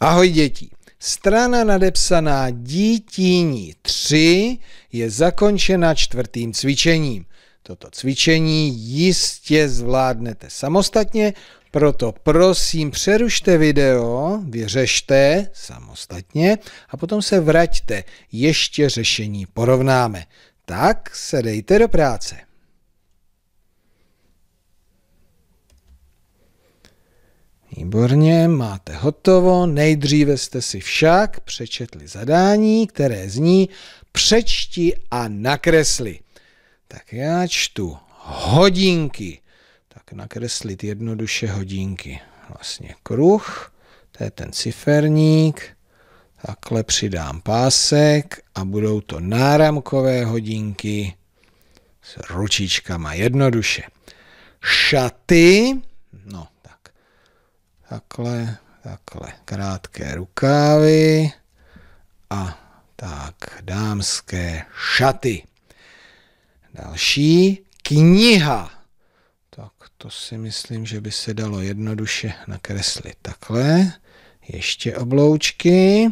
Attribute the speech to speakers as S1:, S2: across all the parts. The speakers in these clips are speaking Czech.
S1: Ahoj děti. Strana nadepsaná dítíní 3 je zakončena čtvrtým cvičením. Toto cvičení jistě zvládnete samostatně, proto prosím přerušte video, vyřešte
S2: samostatně
S1: a potom se vraťte, ještě řešení porovnáme. Tak se dejte do práce. Výborně, máte hotovo. Nejdříve jste si však přečetli zadání, které zní přečti a nakresli. Tak já čtu hodinky. Tak nakreslit jednoduše hodinky. Vlastně kruh, to je ten ciferník. Takhle přidám pásek a budou to náramkové hodinky s ručičkama jednoduše. Šaty, takhle, takhle, krátké rukávy a tak, dámské šaty. Další, kniha. Tak to si myslím, že by se dalo jednoduše nakreslit takhle. Ještě obloučky.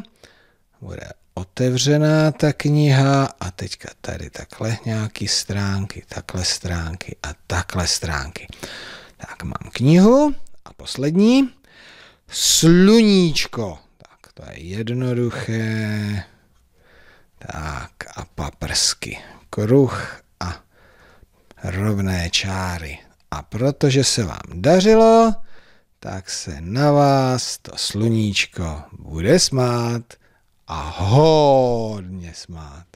S1: Bude otevřená ta kniha a teďka tady takhle nějaký stránky, takhle stránky a takhle stránky. Tak mám knihu a poslední sluníčko. Tak, to je jednoduché. Tak a paprsky. Kruh a rovné čáry. A protože se vám dařilo, tak se na vás to sluníčko bude smát a hodně smát.